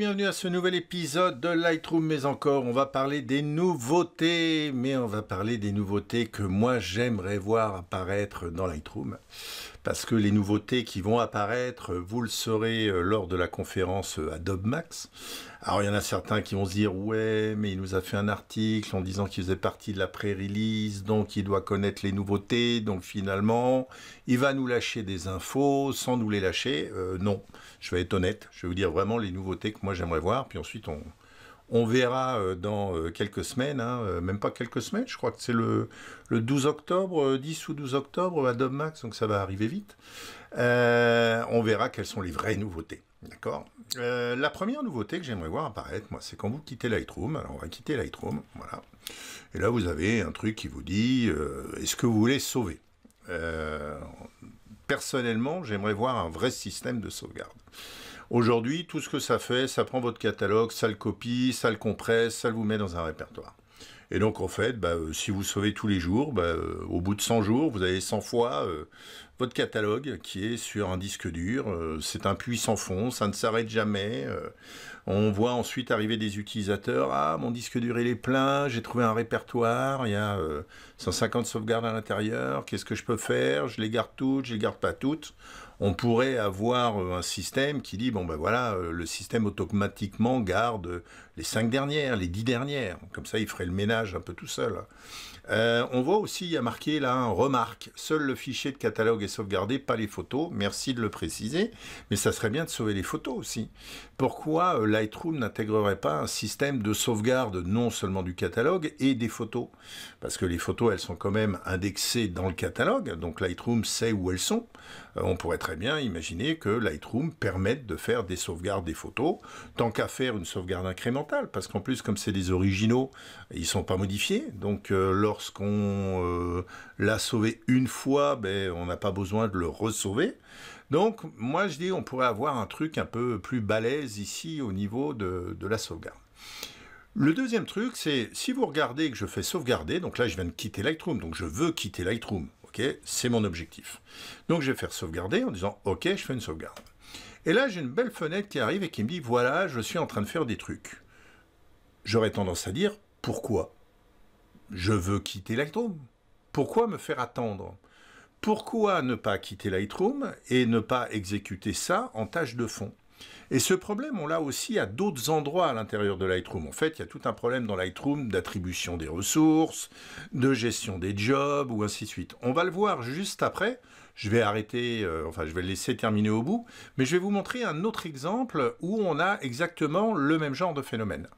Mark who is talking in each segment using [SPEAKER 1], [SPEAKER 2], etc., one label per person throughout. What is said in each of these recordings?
[SPEAKER 1] bienvenue à ce nouvel épisode de Lightroom, mais encore, on va parler des nouveautés, mais on va parler des nouveautés que moi j'aimerais voir apparaître dans Lightroom parce que les nouveautés qui vont apparaître, euh, vous le saurez euh, lors de la conférence Adobe euh, Max. Alors il y en a certains qui vont se dire ouais mais il nous a fait un article en disant qu'il faisait partie de la pré-release, donc il doit connaître les nouveautés, donc finalement il va nous lâcher des infos sans nous les lâcher. non, je vais être honnête, je vais vous dire vraiment les nouveautés que moi j'aimerais voir, puis ensuite on, on verra euh, dans euh, quelques semaines, hein, euh, même pas quelques semaines, je crois que c'est le, 12 octobre, 10 ou 12 octobre à Max, donc ça va arriver vite. on verra quelles sont les vraies nouveautés. D'accord La première nouveauté que j'aimerais voir apparaître, moi, c'est quand vous quittez Lightroom. Alors, on va quitter Lightroom, voilà. Et là, vous avez un truc qui vous dit est-ce que vous voulez sauver Personnellement, j'aimerais voir un vrai système de sauvegarde. Aujourd'hui, tout ce que ça fait, ça prend votre catalogue, ça le copie, ça le compresse, ça le vous met dans un répertoire. Et donc en fait, bah, euh, si vous sauvez tous les jours, bah, euh, au bout de 100 jours, vous avez 100 fois euh, votre catalogue qui est sur un disque dur. c'est un puits sans fond, ça ne s'arrête jamais. on voit ensuite arriver des utilisateurs. Ah, mon disque dur il est plein, j'ai trouvé un répertoire, il y a 150 sauvegardes à l'intérieur. Qu'est-ce que je peux faire Je les garde toutes, je les garde pas toutes on pourrait avoir euh, un système qui dit bon ben voilà, euh, le système automatiquement garde les cinq dernières, les dix dernières. Comme ça, il ferait le ménage un peu tout seul. Euh, on voit aussi, il y a marqué là, remarque, seul le fichier de catalogue est sauvegardé, pas les photos. Merci de le préciser, mais ça serait bien de sauver les photos aussi. Pourquoi euh, Lightroom n'intégrerait pas un système de sauvegarde non seulement du catalogue et des photos Parce que les photos, elles sont quand même indexées dans le catalogue, donc Lightroom sait où elles sont. Euh, on pourrait très bien imaginer que Lightroom permette de faire des sauvegardes des photos, tant qu'à faire une sauvegarde incrémentale parce qu'en plus, comme c'est des originaux, ils sont pas modifiés. Donc, euh, lorsqu'on euh, l'a sauvé une fois, ben, on n'a pas besoin de le resauver. Donc, moi, je dis, on pourrait avoir un truc un peu plus balèze ici au niveau de, de la sauvegarde. Le deuxième truc, c'est si vous regardez que je fais sauvegarder, donc là je viens de quitter Lightroom, donc je veux quitter Lightroom, ok, c'est mon objectif. Donc je vais faire sauvegarder en disant ok, je fais une sauvegarde. Et là j'ai une belle fenêtre qui arrive et qui me dit voilà, je suis en train de faire des trucs j'aurais tendance à dire pourquoi Je veux quitter Lightroom. Pourquoi me faire attendre Pourquoi ne pas quitter Lightroom et ne pas exécuter ça en tâche de fond et ce problème, on l'a aussi à d'autres endroits à l'intérieur de Lightroom. En fait, il y a tout un problème dans Lightroom d'attribution des ressources, de gestion des jobs, ou ainsi de suite. On va le voir juste après. Je vais arrêter, euh, enfin, je vais le laisser terminer au bout, mais je vais vous montrer un autre exemple où on a exactement le même genre de phénomène.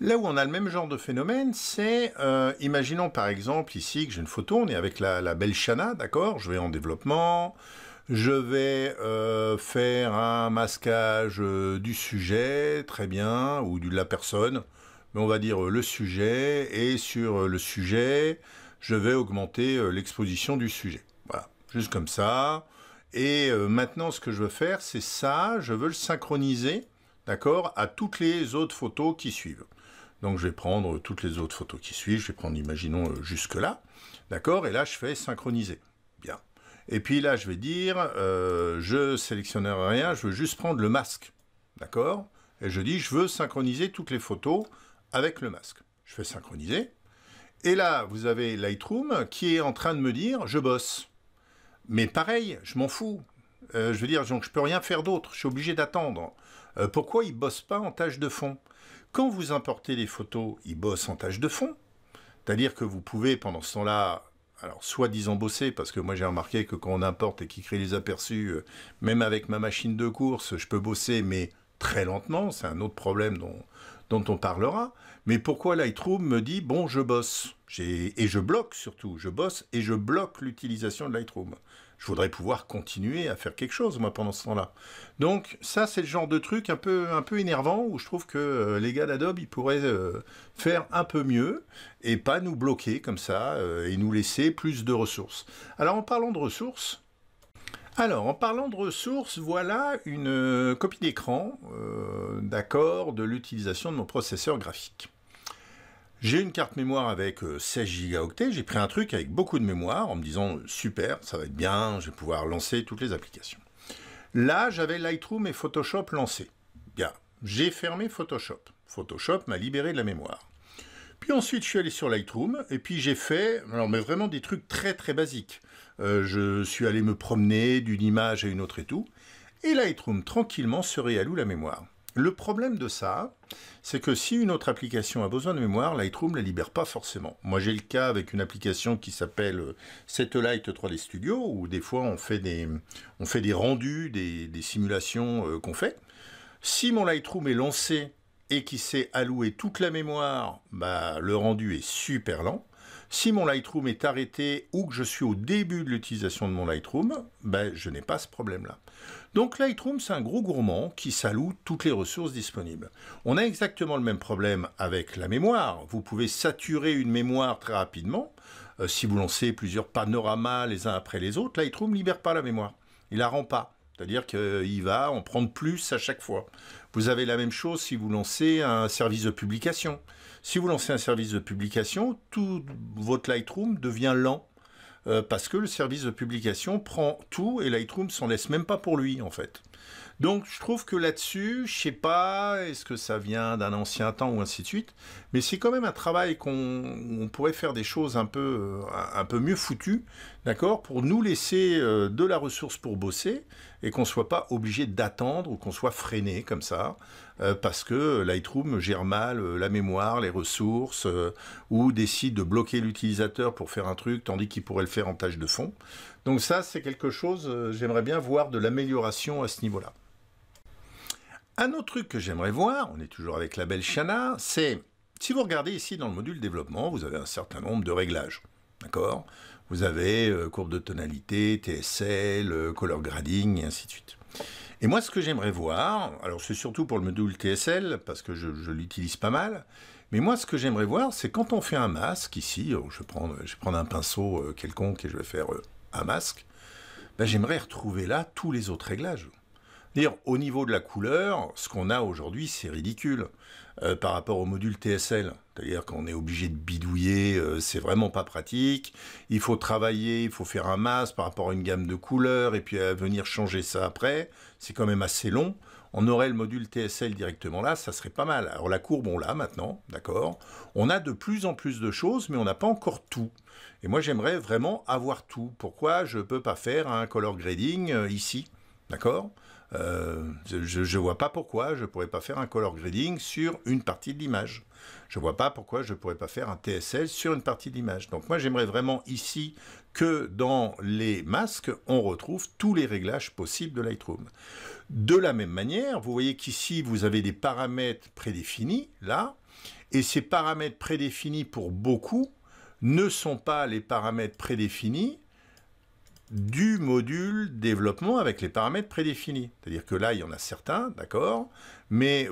[SPEAKER 1] Là où on a le même genre de phénomène, c'est, euh, imaginons par exemple ici que j'ai une photo, on est avec la, belle Shana, d'accord Je vais en développement, je vais euh, faire un masquage euh, du sujet, très bien, ou de la personne, mais on va dire le sujet, et sur le sujet, je vais augmenter l'exposition du sujet. Voilà, juste comme ça. Et maintenant, ce que je veux faire, c'est ça, je veux le synchroniser, d'accord, à toutes les autres photos qui suivent. Donc je vais prendre euh, toutes les autres photos qui suivent, je vais prendre, imaginons, euh, jusque-là, d'accord Et là, je fais synchroniser. Bien. Et puis là, je vais dire, euh, je je sélectionne rien, je veux juste prendre le masque, d'accord Et je dis, je veux synchroniser toutes les photos avec le masque. Je fais synchroniser. Et là, vous avez Lightroom qui est en train de me dire, je bosse. Mais pareil, je m'en fous. je veux dire, donc je peux rien faire d'autre, je suis obligé d'attendre. pourquoi il bosse pas en tâche de fond quand vous importez les photos, ils bossent en tâche de fond. C'est-à-dire que vous pouvez, pendant ce temps-là, alors soi-disant bosser, parce que moi j'ai remarqué que quand on importe et qui crée les aperçus, euh, même avec ma machine de course, je peux bosser, mais très lentement, c'est un autre problème dont, dont on parlera. Mais pourquoi Lightroom me dit, bon, je bosse, et je bloque surtout, je bosse et je bloque l'utilisation de Lightroom je voudrais pouvoir continuer à faire quelque chose, moi, pendant ce temps-là. Donc, ça, c'est le genre de truc un peu, un peu énervant où je trouve que euh, les gars d'Adobe, ils pourraient euh, faire un peu mieux et pas nous bloquer comme ça euh, et nous laisser plus de ressources. Alors, en parlant de ressources, alors, en parlant de ressources, voilà une copie d'écran, d'accord, de l'utilisation de mon processeur graphique. J'ai une carte mémoire avec 16 euh, gigaoctets, j'ai pris un truc avec beaucoup de mémoire en me disant euh, super, ça va être bien, je vais pouvoir lancer toutes les applications. Là, j'avais Lightroom et Photoshop lancés. Bien, j'ai fermé Photoshop. Photoshop m'a libéré de la mémoire. Puis ensuite, je suis allé sur Lightroom et puis j'ai fait, alors mais vraiment des trucs très très basiques. Euh, je suis allé me promener d'une image à une autre et tout. Et Lightroom tranquillement se réalloue la mémoire. Le problème de ça, c'est que si une autre application a besoin de mémoire, Lightroom ne la libère pas forcément. Moi, j'ai le cas avec une application qui s'appelle euh, Satellite 3D Studio, où des fois on fait des, on fait des rendus, des, des simulations euh, qu'on fait. Si mon Lightroom est lancé et qui s'est alloué toute la mémoire, bah, le rendu est super lent. Si mon Lightroom est arrêté ou que je suis au début de l'utilisation de mon Lightroom, ben, je n'ai pas ce problème-là. Donc Lightroom, c'est un gros gourmand qui saloue toutes les ressources disponibles. On a exactement le même problème avec la mémoire. Vous pouvez saturer une mémoire très rapidement. Euh, si vous lancez plusieurs panoramas les uns après les autres, Lightroom ne libère pas la mémoire. Il la rend pas. C'est-à-dire qu'il va en prendre plus à chaque fois. Vous avez la même chose si vous lancez un service de publication. Si vous lancez un service de publication, tout votre Lightroom devient lent. Euh, parce que le service de publication prend tout et Lightroom s'en laisse même pas pour lui en fait. Donc je trouve que là-dessus, je sais pas, est-ce que ça vient d'un ancien temps ou ainsi de suite, mais c'est quand même un travail qu'on pourrait faire des choses un peu, euh, un peu mieux foutues, d'accord, pour nous laisser euh, de la ressource pour bosser et qu'on ne soit pas obligé d'attendre ou qu'on soit freiné comme ça. Euh, parce que Lightroom gère mal euh, la mémoire, les ressources, euh, ou décide de bloquer l'utilisateur pour faire un truc, tandis qu'il pourrait le faire en tâche de fond. Donc ça, c'est quelque chose, j'aimerais bien voir de l'amélioration à ce niveau-là. Un autre truc que j'aimerais voir, on est toujours avec la belle Shana, c'est, si vous regardez ici dans le module développement, vous avez un certain nombre de réglages. D'accord Vous avez courbe de tonalité, TSL, color grading, et ainsi de suite. Et moi, ce que j'aimerais voir, alors c'est surtout pour le module TSL, parce que je, l'utilise pas mal, mais moi, ce que j'aimerais voir, c'est quand on fait un masque, ici, euh, je vais prendre, je un pinceau euh, quelconque et je vais faire euh, un masque, ben, j'aimerais retrouver là tous les autres réglages. Dire au niveau de la couleur, ce qu'on a aujourd'hui, c'est ridicule euh, par rapport au module TSL. C'est-à-dire qu'on est obligé de bidouiller, euh, c'est vraiment pas pratique. Il faut travailler, il faut faire un masque par rapport à une gamme de couleurs et puis venir changer ça après. C'est quand même assez long. On aurait le module TSL directement là, ça serait pas mal. Alors la courbe, on l'a maintenant, d'accord On a de plus en plus de choses, mais on n'a pas encore tout. Et moi, j'aimerais vraiment avoir tout. Pourquoi je ne peux pas faire un color grading euh, ici D'accord euh, je ne vois pas pourquoi je ne pourrais pas faire un color grading sur une partie de l'image. Je ne vois pas pourquoi je ne pourrais pas faire un TSL sur une partie de l'image. Donc moi, j'aimerais vraiment ici que dans les masques, on retrouve tous les réglages possibles de Lightroom. De la même manière, vous voyez qu'ici, vous avez des paramètres prédéfinis, là, et ces paramètres prédéfinis pour beaucoup ne sont pas les paramètres prédéfinis du module développement avec les paramètres prédéfinis. C'est-à-dire que là, il y en a certains, d'accord, mais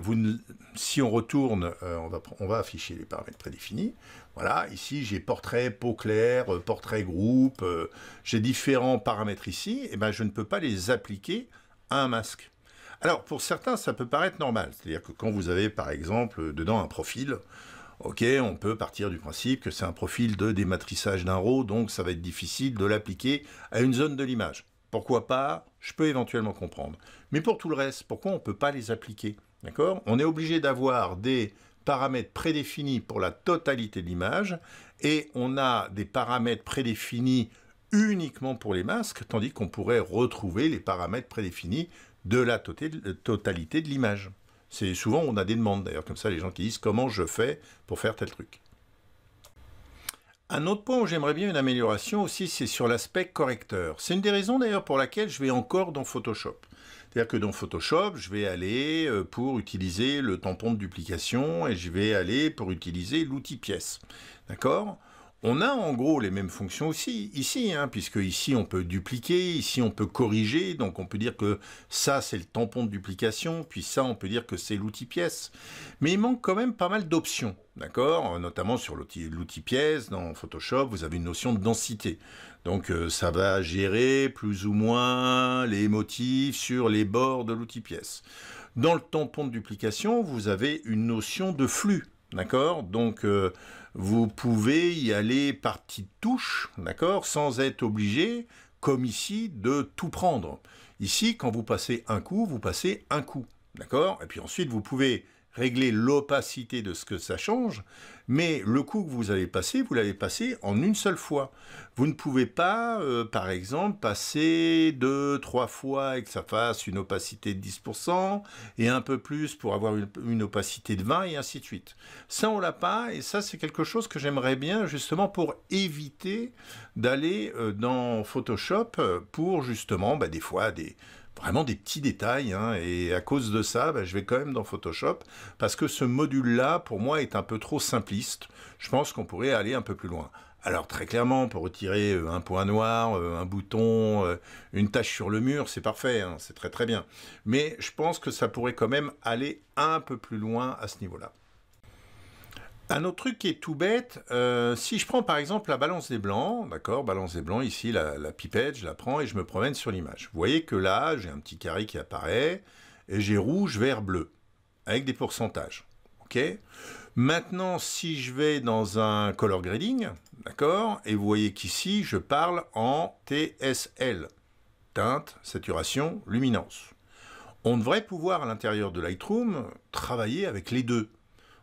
[SPEAKER 1] si on retourne, euh, on, va, afficher les paramètres prédéfinis. Voilà, ici j'ai portrait, peau claire, euh, portrait groupe, euh, j'ai différents paramètres ici, et eh ben je ne peux pas les appliquer à un masque. Alors pour certains, ça peut paraître normal, c'est-à-dire que quand vous avez par exemple dedans un profil, Ok, on peut partir du principe que c'est un profil de dématrissage d'un RAW, donc ça va être difficile de l'appliquer à une zone de l'image. Pourquoi pas Je peux éventuellement comprendre. Mais pour tout le reste, pourquoi on ne peut pas les appliquer D'accord On est obligé d'avoir des paramètres prédéfinis pour la totalité de l'image et on a des paramètres prédéfinis uniquement pour les masques, tandis qu'on pourrait retrouver les paramètres prédéfinis de la totalité de l'image. C'est souvent on a des demandes d'ailleurs comme ça, les gens qui disent comment je fais pour faire tel truc. Un autre point où j'aimerais bien une amélioration aussi, c'est sur l'aspect correcteur. C'est une des raisons d'ailleurs pour laquelle je vais encore dans Photoshop. C'est-à-dire que dans Photoshop, je vais aller euh, pour utiliser le tampon de duplication et je vais aller pour utiliser l'outil pièce. D'accord on a en gros les mêmes fonctions aussi ici, hein, puisque ici on peut dupliquer, ici on peut corriger, donc on peut dire que ça c'est le tampon de duplication, puis ça on peut dire que c'est l'outil pièce. Mais il manque quand même pas mal d'options, d'accord Notamment sur l'outil pièce, dans Photoshop, vous avez une notion de densité. Donc euh, ça va gérer plus ou moins les motifs sur les bords de l'outil pièce. Dans le tampon de duplication, vous avez une notion de flux, d'accord Donc... Euh, vous pouvez y aller par petites touches, d'accord, sans être obligé, comme ici, de tout prendre. Ici, quand vous passez un coup, vous passez un coup, d'accord Et puis ensuite, vous pouvez régler l'opacité de ce que ça change, mais le coup que vous avez passé, vous l'avez passé en une seule fois. Vous ne pouvez pas, euh, par exemple, passer deux, trois fois et que ça fasse une opacité de 10% et un peu plus pour avoir une, opacité de 20 et ainsi de suite. Ça, on l'a pas et ça, c'est quelque chose que j'aimerais bien justement pour éviter d'aller euh, dans Photoshop euh, pour justement, bah, des fois, des vraiment des petits détails. Hein, et à cause de ça, bah, je vais quand même dans Photoshop parce que ce module-là, pour moi, est un peu trop simpliste. Je pense qu'on pourrait aller un peu plus loin. Alors très clairement, pour retirer euh, un point noir, euh, un bouton, euh, une tache sur le mur, c'est parfait, hein, c'est très très bien. Mais je pense que ça pourrait quand même aller un peu plus loin à ce niveau-là un autre truc qui est tout bête, euh, si je prends par exemple la balance des blancs, d'accord, balance des blancs, ici la, pipette, je la prends et je me promène sur l'image. Vous voyez que là, j'ai un petit carré qui apparaît, et j'ai rouge, vert, bleu, avec des pourcentages. Ok Maintenant, si je vais dans un color grading, d'accord, et vous voyez qu'ici, je parle en TSL, teinte, saturation, luminance. On devrait pouvoir, à l'intérieur de Lightroom, travailler avec les deux.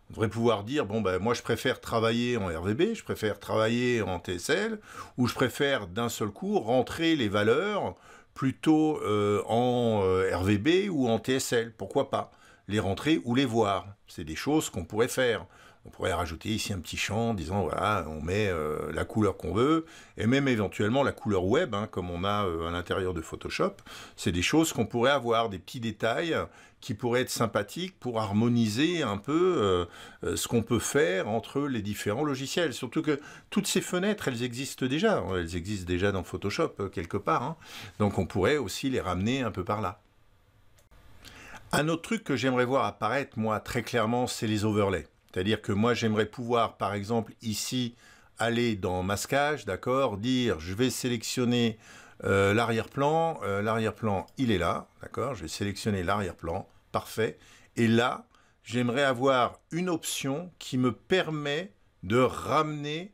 [SPEAKER 1] On devrait pouvoir dire, bon, ben moi je préfère travailler en RVB, je préfère travailler en TSL, ou je préfère d'un seul coup rentrer les valeurs plutôt euh, en euh, RVB ou en TSL, pourquoi pas les rentrer ou les voir. C'est des choses qu'on pourrait faire. On pourrait rajouter ici un petit champ disant voilà, on met euh, la couleur qu'on veut, et même éventuellement la couleur web, hein, comme on a euh, à l'intérieur de Photoshop. C'est des choses qu'on pourrait avoir, des petits détails qui pourraient être sympathiques pour harmoniser un peu euh, ce qu'on peut faire entre les différents logiciels. Surtout que toutes ces fenêtres, elles existent déjà. Elles existent déjà dans Photoshop quelque part. Hein. Donc on pourrait aussi les ramener un peu par là. Un autre truc que j'aimerais voir apparaître, moi, très clairement, c'est les overlays. C'est-à-dire que moi, j'aimerais pouvoir, par exemple, ici, aller dans masquage, d'accord, dire je vais sélectionner euh, l'arrière-plan, euh, l'arrière-plan, il est là, d'accord, je vais sélectionner l'arrière-plan, parfait. Et là, j'aimerais avoir une option qui me permet de ramener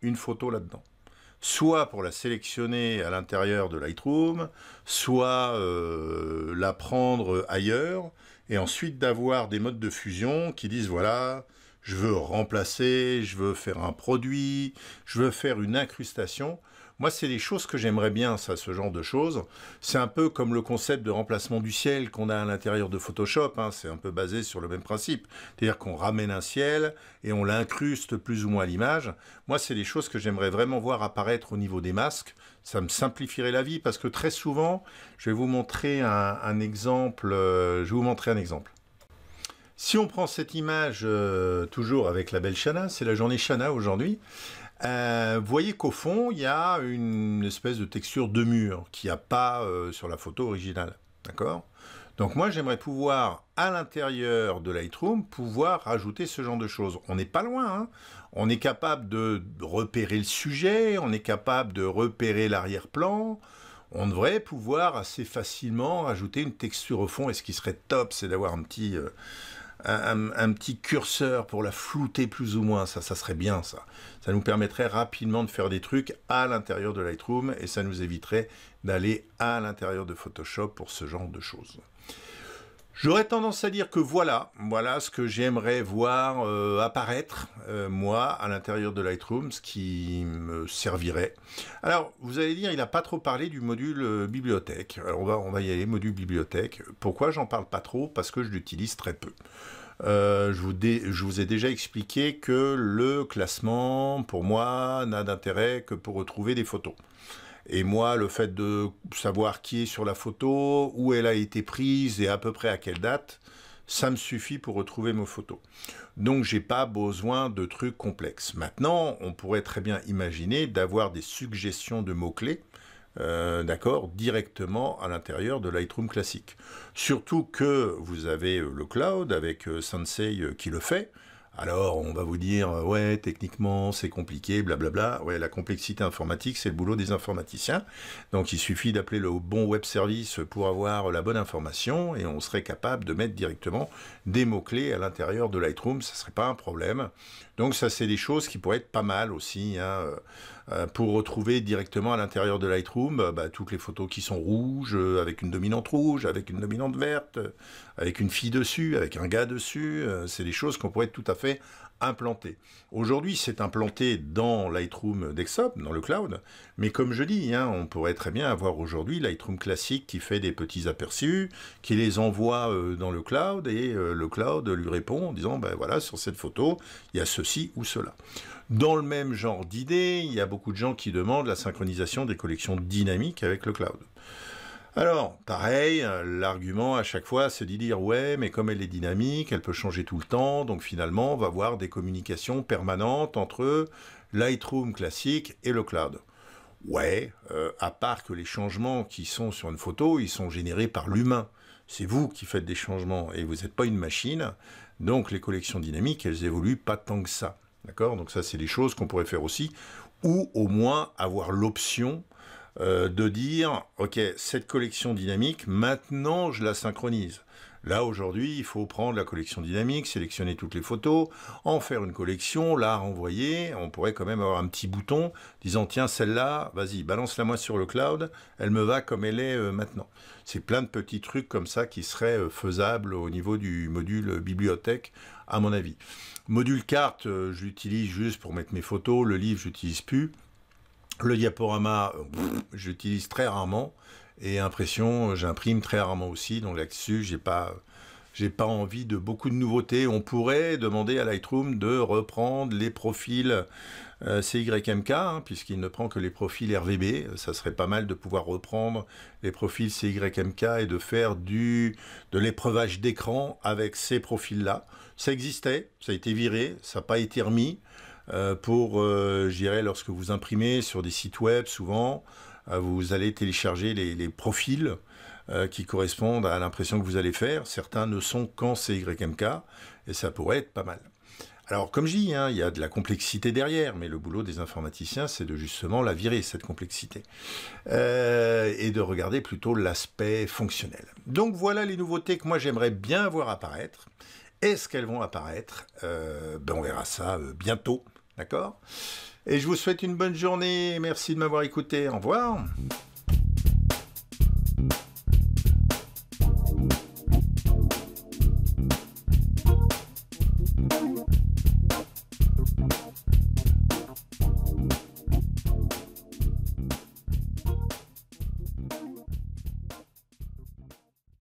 [SPEAKER 1] une photo là-dedans. Soit pour la sélectionner à l'intérieur de Lightroom, soit euh, la prendre ailleurs, et ensuite d'avoir des modes de fusion qui disent voilà, je veux remplacer, je veux faire un produit, je veux faire une incrustation. Moi, c'est des choses que j'aimerais bien, ça, ce genre de choses. C'est un peu comme le concept de remplacement du ciel qu'on a à l'intérieur de Photoshop. Hein. C'est un peu basé sur le même principe. C'est-à-dire qu'on ramène un ciel et on l'incruste plus ou moins à l'image. Moi, c'est des choses que j'aimerais vraiment voir apparaître au niveau des masques. Ça me simplifierait la vie parce que très souvent, je vais vous montrer un, exemple. Euh, je vais vous montrer un exemple. Si on prend cette image euh, toujours avec la belle Chana, c'est la journée Chana aujourd'hui. Euh, vous voyez qu'au fond, il y a une espèce de texture de mur qui n'y a pas euh, sur la photo originale. D'accord Donc moi, j'aimerais pouvoir, à l'intérieur de Lightroom, pouvoir rajouter ce genre de choses. On n'est pas loin. Hein. on est capable de repérer le sujet, on est capable de repérer l'arrière-plan. On devrait pouvoir assez facilement rajouter une texture au fond. Et ce qui serait top, c'est d'avoir un petit... Euh, un, petit curseur pour la flouter plus ou moins. Ça, ça serait bien, ça. Ça nous permettrait rapidement de faire des trucs à l'intérieur de Lightroom et ça nous éviterait d'aller à l'intérieur de Photoshop pour ce genre de choses. J'aurais tendance à dire que voilà, voilà ce que j'aimerais voir euh, apparaître, euh, moi, à l'intérieur de Lightroom, ce qui me servirait. Alors, vous allez dire, il n'a pas trop parlé du module euh, bibliothèque. on va, on va y aller, module bibliothèque. Pourquoi j'en parle pas trop Parce que je l'utilise très peu. je, vous ai déjà expliqué que le classement, pour moi, n'a d'intérêt que pour retrouver des photos. Et moi, le fait de savoir qui est sur la photo, où elle a été prise et à peu près à quelle date, ça me suffit pour retrouver mes photos. Donc j'ai pas besoin de trucs complexes. Maintenant, on pourrait très bien imaginer d'avoir des suggestions de mots-clés, euh, d'accord, directement à l'intérieur de Lightroom classique. Surtout que vous avez euh, le cloud avec euh, Sensei qui le fait, alors, on va vous dire, euh, ouais, techniquement, c'est compliqué, blablabla. Ouais, la complexité informatique, c'est le boulot des informaticiens. Donc, il suffit d'appeler le bon web service pour avoir la bonne information et on serait capable de mettre directement des mots-clés à l'intérieur de Lightroom. Ça serait pas un problème. Donc, ça, c'est des choses qui pourraient être pas mal aussi. Hein, euh, euh, pour retrouver directement à l'intérieur de Lightroom euh, bah, toutes les photos qui sont rouges, euh, avec une dominante rouge, avec une dominante verte, avec une fille dessus, avec un gars dessus. c'est des choses qu'on pourrait tout à fait implanter. Aujourd'hui, c'est implanté dans Lightroom d'Exop, dans le cloud, mais comme je dis, hein, on pourrait très bien avoir aujourd'hui Lightroom classique qui fait des petits aperçus, qui les envoie dans le cloud et le cloud lui répond en disant ben voilà, sur cette photo, il y a ceci ou cela. Dans le même genre d'idée, il y a beaucoup de gens qui demandent la synchronisation des collections dynamiques avec le cloud. Alors, pareil, euh, l'argument à chaque fois, se dit dire ouais, mais comme elle est dynamique, elle peut changer tout le temps, donc finalement, on va avoir des communications permanentes entre Lightroom classique et le cloud. Ouais, euh, à part que les changements qui sont sur une photo, ils sont générés par l'humain. C'est vous qui faites des changements et vous n'êtes pas une machine. Donc les collections dynamiques, elles évoluent pas tant que ça. D'accord Donc ça, c'est des choses qu'on pourrait faire aussi, ou au moins avoir l'option euh, de dire, OK, cette collection dynamique, maintenant, je la synchronise. Là, aujourd'hui, il faut prendre la collection dynamique, sélectionner toutes les photos, en faire une collection, la renvoyer. On pourrait quand même avoir un petit bouton disant, tiens, celle-là, vas-y, balance-la moi sur le cloud, elle me va comme elle est euh, maintenant. C'est plein de petits trucs comme ça qui seraient euh, faisables au niveau du module bibliothèque à mon avis. Module carte, euh, j'utilise juste pour mettre mes photos. Le livre, j'utilise plus. Le diaporama, euh, j'utilise très rarement. Et impression, euh, j'imprime très rarement aussi. Donc là-dessus, j'ai pas, j'ai pas envie de beaucoup de nouveautés. On pourrait demander à Lightroom de reprendre les profils euh, CYMK, hein, puisqu'il ne prend que les profils RVB. Euh, ça serait pas mal de pouvoir reprendre les profils CYMK et de faire du, de l'épreuvage d'écran avec ces profils-là. Ça existait, ça a été viré, ça n'a pas été remis. Euh, pour, euh, dirais, lorsque vous imprimez sur des sites web, souvent, vous allez télécharger les, les profils qui correspondent à l'impression que vous allez faire. Certains ne sont qu'en CYMK, et ça pourrait être pas mal. Alors, comme je dis, hein, il y a de la complexité derrière, mais le boulot des informaticiens, c'est de justement la virer, cette complexité, euh, et de regarder plutôt l'aspect fonctionnel. Donc voilà les nouveautés que moi j'aimerais bien voir apparaître. Est-ce qu'elles vont apparaître euh, ben, On verra ça euh, bientôt, d'accord Et je vous souhaite une bonne journée, merci de m'avoir écouté, au revoir